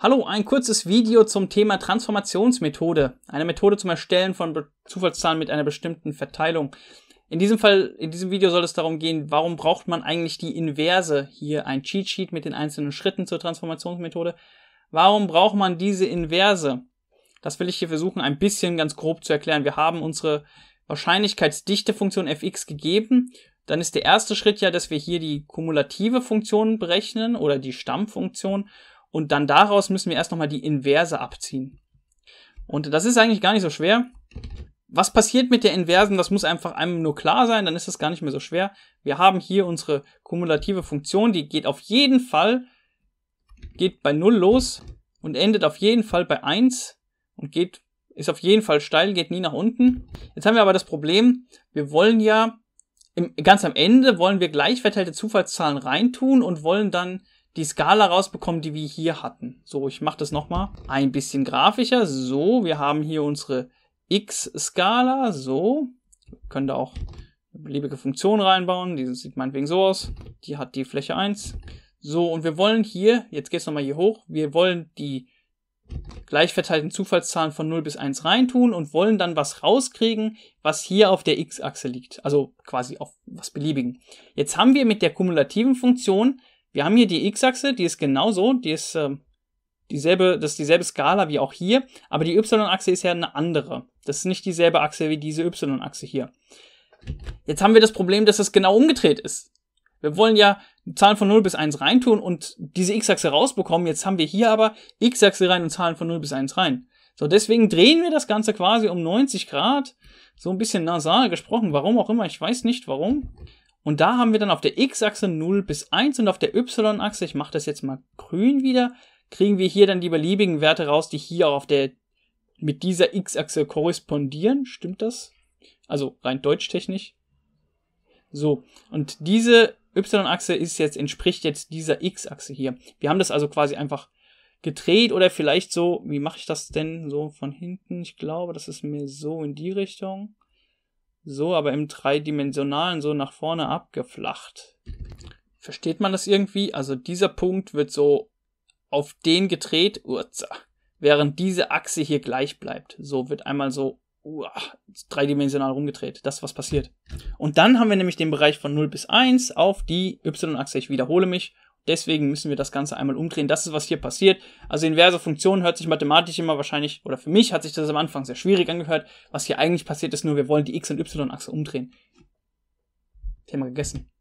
Hallo, ein kurzes Video zum Thema Transformationsmethode, eine Methode zum Erstellen von Zufallszahlen mit einer bestimmten Verteilung. In diesem Fall, in diesem Video soll es darum gehen, warum braucht man eigentlich die Inverse, hier ein Cheatsheet mit den einzelnen Schritten zur Transformationsmethode. Warum braucht man diese Inverse? Das will ich hier versuchen, ein bisschen ganz grob zu erklären. Wir haben unsere Wahrscheinlichkeitsdichte-Funktion fx gegeben. Dann ist der erste Schritt ja, dass wir hier die kumulative Funktion berechnen oder die Stammfunktion und dann daraus müssen wir erst nochmal die Inverse abziehen. Und das ist eigentlich gar nicht so schwer. Was passiert mit der Inversen? Das muss einfach einem nur klar sein, dann ist das gar nicht mehr so schwer. Wir haben hier unsere kumulative Funktion, die geht auf jeden Fall, geht bei 0 los und endet auf jeden Fall bei 1 und geht, ist auf jeden Fall steil, geht nie nach unten. Jetzt haben wir aber das Problem, wir wollen ja, im, ganz am Ende wollen wir gleichverteilte Zufallszahlen reintun und wollen dann die Skala rausbekommen, die wir hier hatten. So, ich mache das nochmal ein bisschen grafischer. So, wir haben hier unsere X-Skala. So, wir können da auch eine beliebige Funktion reinbauen. Die sieht meinetwegen so aus. Die hat die Fläche 1. So, und wir wollen hier, jetzt geht es nochmal hier hoch, wir wollen die gleichverteilten Zufallszahlen von 0 bis 1 reintun und wollen dann was rauskriegen, was hier auf der x-Achse liegt. Also quasi auf was beliebigen. Jetzt haben wir mit der kumulativen Funktion wir haben hier die X-Achse, die ist genauso, die ist äh, dieselbe, das ist dieselbe Skala wie auch hier, aber die Y-Achse ist ja eine andere. Das ist nicht dieselbe Achse wie diese Y-Achse hier. Jetzt haben wir das Problem, dass das genau umgedreht ist. Wir wollen ja Zahlen von 0 bis 1 reintun und diese X-Achse rausbekommen. Jetzt haben wir hier aber X-Achse rein und Zahlen von 0 bis 1 rein. So, deswegen drehen wir das Ganze quasi um 90 Grad. So ein bisschen nasal gesprochen. Warum auch immer, ich weiß nicht warum. Und da haben wir dann auf der x-Achse 0 bis 1 und auf der y-Achse, ich mache das jetzt mal grün wieder, kriegen wir hier dann die beliebigen Werte raus, die hier auch auf der mit dieser x-Achse korrespondieren. Stimmt das? Also rein deutschtechnisch. So, und diese y-Achse ist jetzt entspricht jetzt dieser x-Achse hier. Wir haben das also quasi einfach gedreht oder vielleicht so, wie mache ich das denn so von hinten? Ich glaube, das ist mir so in die Richtung so, aber im dreidimensionalen so nach vorne abgeflacht. Versteht man das irgendwie? Also dieser Punkt wird so auf den gedreht, urza, während diese Achse hier gleich bleibt. So wird einmal so uah, dreidimensional rumgedreht. Das ist was passiert. Und dann haben wir nämlich den Bereich von 0 bis 1 auf die y-Achse. Ich wiederhole mich, Deswegen müssen wir das Ganze einmal umdrehen. Das ist, was hier passiert. Also inverse Funktionen hört sich mathematisch immer wahrscheinlich, oder für mich hat sich das am Anfang sehr schwierig angehört. Was hier eigentlich passiert ist nur, wir wollen die x- und y-Achse umdrehen. Thema gegessen.